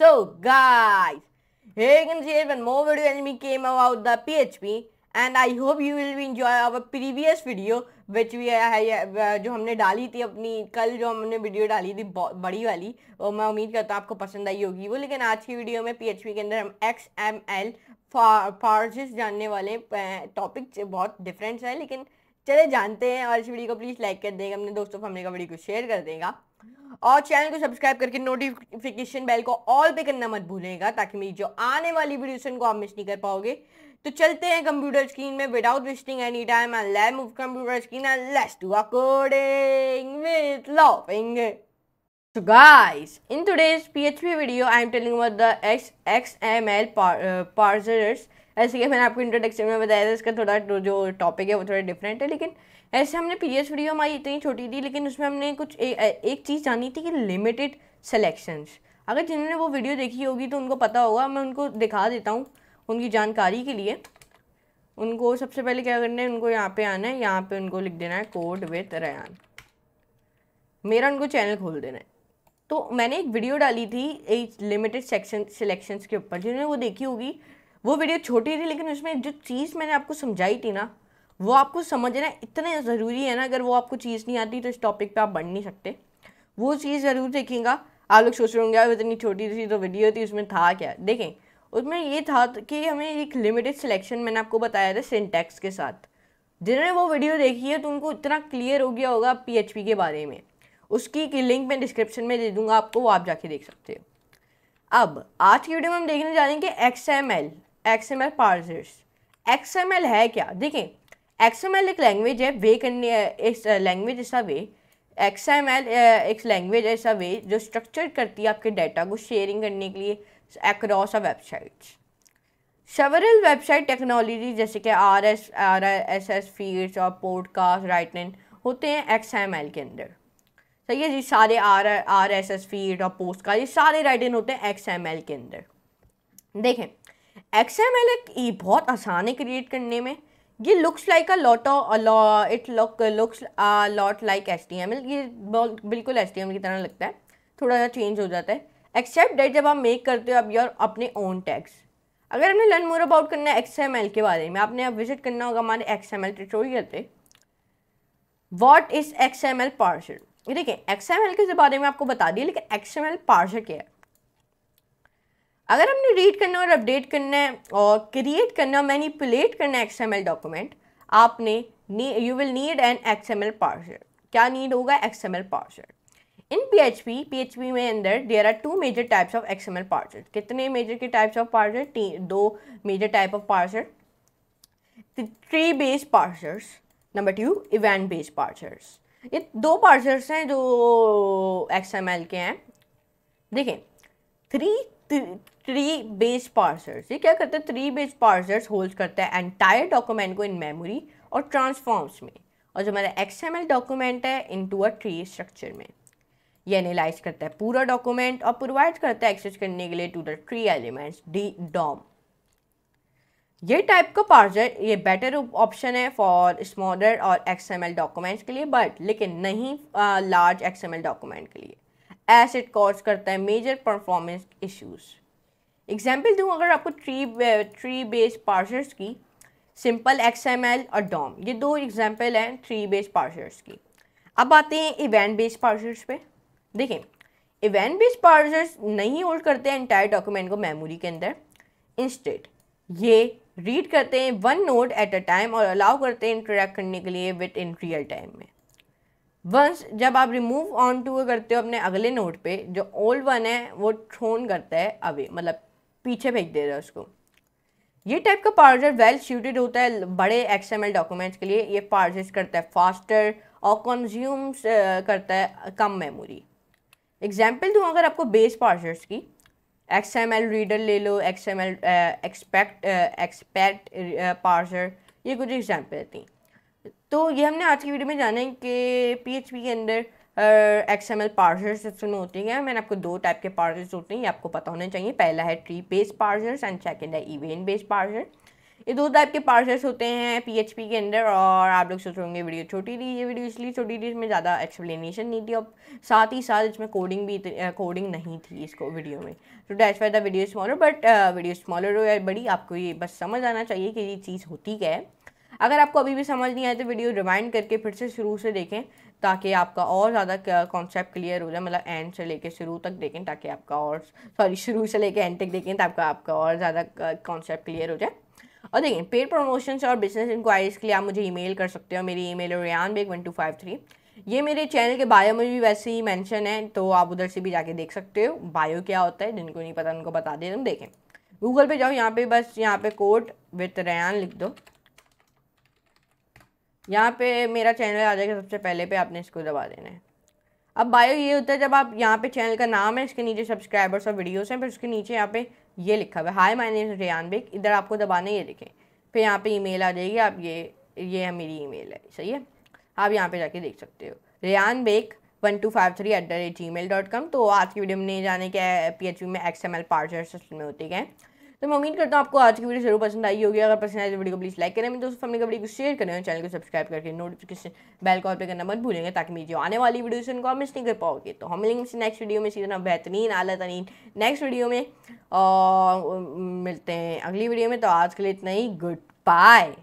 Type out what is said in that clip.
So guys, here you can see it when more video enemy came about the PHP and I hope you will be enjoy our previous video which we जो हमने डाली थी अपनी कल जो हमने video डाली थी बड़ी वाली और मैं उम्मीद करता हूँ आपको पसंद आई होगी वो लेकिन आज की वीडियो में PHP के अंदर हम XML एम एल जानने वाले टॉपिक बहुत डिफरेंट है लेकिन चले जानते हैं और इस वीडियो को प्लीज़ लाइक कर देंगे अपने दोस्तों फैमिली का वीडियो को शेयर कर देगा और चैनल को सब्सक्राइब करके नोटिफिकेशन बेल को ऑल पे करना मत भूलेगा ताकि मेरी जो आने वाली वीडियोस को आप मिस नहीं कर पाओगे तो चलते हैं कंप्यूटर स्क्रीन में without wasting any time and let move computer screen and let's do a coding with looping So guys, in today's PHP video, I am telling about the XML par uh, ऐसे ही मैंने आपको introduction में बताया था इसका थोड़ा जो topic है वो थोड़ा डिफरेंट है लेकिन ऐसे हमने प्रीवियस वीडियो हमारी इतनी छोटी थी लेकिन उसमें हमने कुछ ए, ए, एक चीज़ जानी थी कि लिमिटेड सेलेक्शंस अगर जिन्होंने वो वीडियो देखी होगी तो उनको पता होगा मैं उनको दिखा देता हूँ उनकी जानकारी के लिए उनको सबसे पहले क्या करना है उनको यहाँ पे आना है यहाँ पे उनको लिख देना है कोड विथ रयान मेरा उनको चैनल खोल देना है तो मैंने एक वीडियो डाली थी एक लिमिटेड सेक्शन सिलेक्शंस के ऊपर जिन्होंने वो देखी होगी वो वीडियो छोटी थी लेकिन उसमें जो चीज़ मैंने आपको समझाई थी ना वो आपको समझना इतना ज़रूरी है ना अगर वो आपको चीज़ नहीं आती तो इस टॉपिक पे आप बढ़ नहीं सकते वो चीज़ ज़रूर देखेंगे आप लोग सोच रहे होंगे अब इतनी छोटी सी तो वीडियो थी उसमें था क्या देखें उसमें ये था कि हमें एक लिमिटेड सिलेक्शन मैंने आपको बताया था सिंटैक्स के साथ जिन्होंने वो वीडियो देखी है तो उनको इतना क्लियर हो गया होगा पीएचपी के बारे में उसकी की लिंक मैं डिस्क्रिप्शन में दे दूंगा आपको वो आप जाके देख सकते हो अब आज की वीडियो में हम देखने जा रहे हैं कि X M L XML parsers XML है क्या देखें एक्सएमएल एक लैंग्वेज है वे करने लैंग्वेज ऐसा वे एक्सएमएल एक लैंग्वेज ऐसा वे जो स्ट्रक्चर करती है आपके डाटा को शेयरिंग करने के लिए across a websites several website technology जैसे कि R S R S S feeds और पॉडकास्ट राइटन होते हैं एक्स एम एल के अंदर सही है जी सारे R R S S feed और पोस्ट का ये सारे इन होते हैं एक्स एम एल के अंदर देखें एक्स एम एल एक बहुत आसान है क्रिएट करने में ये looks like a lot it look looks a lot like S T M L ये बिल्कुल एस टी एम की तरह लगता है थोड़ा सा चेंज हो जाता है एक्सेप्ट डेट जब आप मेक करते हो अब योर अपने ओन टैक्स अगर हमें लर्न मोर अबाउट करना है एक्स एम एल के बारे में आपने अब विजिट करना होगा हमारे एक्स एम एल ट्यूटोरियल पे what is X M L parser देखिए एक्स एम एल के बारे में आपको बता दिया लेकिन एक्स एम एल पार्सल क्या है अगर हमने रीड करना और अपडेट करना है और क्रिएट करना और मैनिपुलेट करना है एम डॉक्यूमेंट आपने you will need an XML parser क्या नीड होगा XML M in PHP PHP में अंदर there are two major types of XML parser कितने मेजर के टाइप्स ऑफ पार्सर दो major type of parser tree based parsers number two event based parsers ये दो parsers हैं जो एक्स के हैं देखें थ्री थ्री बेस पार्सर्स ये क्या करता है थ्री बेस पार्सर्स होल्ड करता है एंटायर डॉक्यूमेंट को इन मेमोरी और ट्रांसफॉर्म्स में और जो हमारा एक्स डॉक्यूमेंट है into a tree structure में ये एनालाइज करता है पूरा डॉक्यूमेंट और प्रोवाइड करता है एक्सेस करने के लिए to the tree elements D DOM ये टाइप का पार्जर ये बेटर ऑप्शन है फॉर स्मॉलर और एक्सएमएल डॉक्यूमेंट्स के लिए बट लेकिन नहीं लार्ज एक्सएमएल डॉक्यूमेंट के लिए एज इट कॉज करता है मेजर परफॉर्मेंस इश्यूज एग्जाम्पल दूँ अगर आपको ट्री ट्री बेस्ड पार्सर्स की सिंपल एक्स एम एल और डॉम ये दो एग्जाम्पल हैं ट्री बेस्ड पार्सर्स की अब आते हैं इवेंट बेस्ड पार्सर्स पे देखें इवेंट बेस्ड पार्सर्स नहीं होल्ड करते हैं इंटायर डॉक्यूमेंट को मेमोरी के अंदर इंस्टेट ये रीड करते हैं one node at a time और अलाउ करते हैं इंटरेक्ट करने के लिए विद इन रियल टाइम में वंस जब आप रिमूव ऑन टू करते हो अपने अगले नोट पे जो ओल्ड वन है वो थ्रोन करता है अवे मतलब पीछे फेंक दे रहा है उसको ये टाइप का पार्जर वेल सूटेड होता है बड़े एक्सएमएल डॉक्यूमेंट्स के लिए ये पार्जेस करता है फास्टर और कंज्यूम्स करता है कम मेमोरी एग्जाम्पल दूँ अगर आपको बेस पार्जर्स की एक्स एम एल रीडर ले लो X M L expat expat parser ये कुछ एग्जाम्पल देती हैं तो ये हमने आज की वीडियो में जाना है कि पीएचपी के अंदर एक्स एम एल पार्सर्स इसमें हैं मैंने आपको दो टाइप के पार्सर्स होते हैं ये आपको पता होना चाहिए पहला है tree based parsers and second है इवेंट बेस्ड पार्सर ये दो टाइप के पार्सर्स होते हैं पीएचपी के अंदर और आप लोग सोच रहे होंगे वीडियो छोटी थी ये वीडियो इसलिए छोटी थी इसमें ज़्यादा एक्सप्लेनेशन नहीं थी और साथ ही साथ इसमें कोडिंग भी कोडिंग नहीं थी इसको वीडियो में तो dash why the video smaller but video smaller हो या बड़ी आपको ये बस समझ आना चाहिए कि ये चीज़ होती क्या है अगर आपको अभी भी समझ नहीं आए तो वीडियो रिवाइंड करके फिर से शुरू से देखें ताकि आपका और ज़्यादा कॉन्सेप्ट क्लियर हो जाए मतलब एंड से लेके शुरू तक देखें ताकि आपका और सॉरी शुरू से लेके एंड तक देखें ताकि आपका और ज़्यादा कॉन्सेप्ट क्लियर हो जाए और देखें पेड प्रमोशन और बिजनेस इंक्वायरीज़ के लिए आप मुझे ईमेल कर सकते हो मेरी ईमेल है Rayan Baig one two five three ये मेरे चैनल के बायो में भी वैसे ही मेंशन है तो आप उधर से भी जाके देख सकते हो बायो क्या होता है जिनको नहीं पता उनको बता दे तुम तो देखें गूगल पे जाओ यहाँ पे बस यहाँ पे कोट विथ रेयान लिख दो यहाँ पे मेरा चैनल आ जाएगा सबसे पहले पे आपने इसको दबा देना है अब बायो ये होता है जब आप यहाँ पे चैनल का नाम है इसके नीचे सब्सक्राइबर्स और वीडियोस हैं फिर उसके नीचे यहाँ पे ये लिखा हुआ है hi my name's name Rayan Baig इधर आपको दबाना ये देखें फिर यहाँ पे ईमेल आ जाएगी आप ये ये है मेरी ई है सही है आप यहाँ पर जाके देख सकते हो Rayan Baig one two five three at the rate gmail dot com तो आज की वीडियो में नहीं जाने के पी एच में एक्स एम एल पार्चर्स में होते गए तो मैं उम्मीद करता हूँ आपको आज की वीडियो जरूर पसंद आई होगी अगर पसंद आए तो वीडियो को प्लीज़ लाइक करें मेरे दोस्तों फैमिली का वीडियो को शेयर करें और चैनल को सब्सक्राइब करके नोटिफिकेशन बेल कॉल पर करना मत भूलेंगे ताकि मेरी जो आने वाली वीडियो उनको आप मिस नहीं कर पाओगे तो हम मिलेंगे नेक्स्ट वीडियो में सीधा बेहतरीन आला तरीन नेक्स्ट वीडियो में मिलते हैं अगली वीडियो में तो आज के लिए इतना ही गुड बाय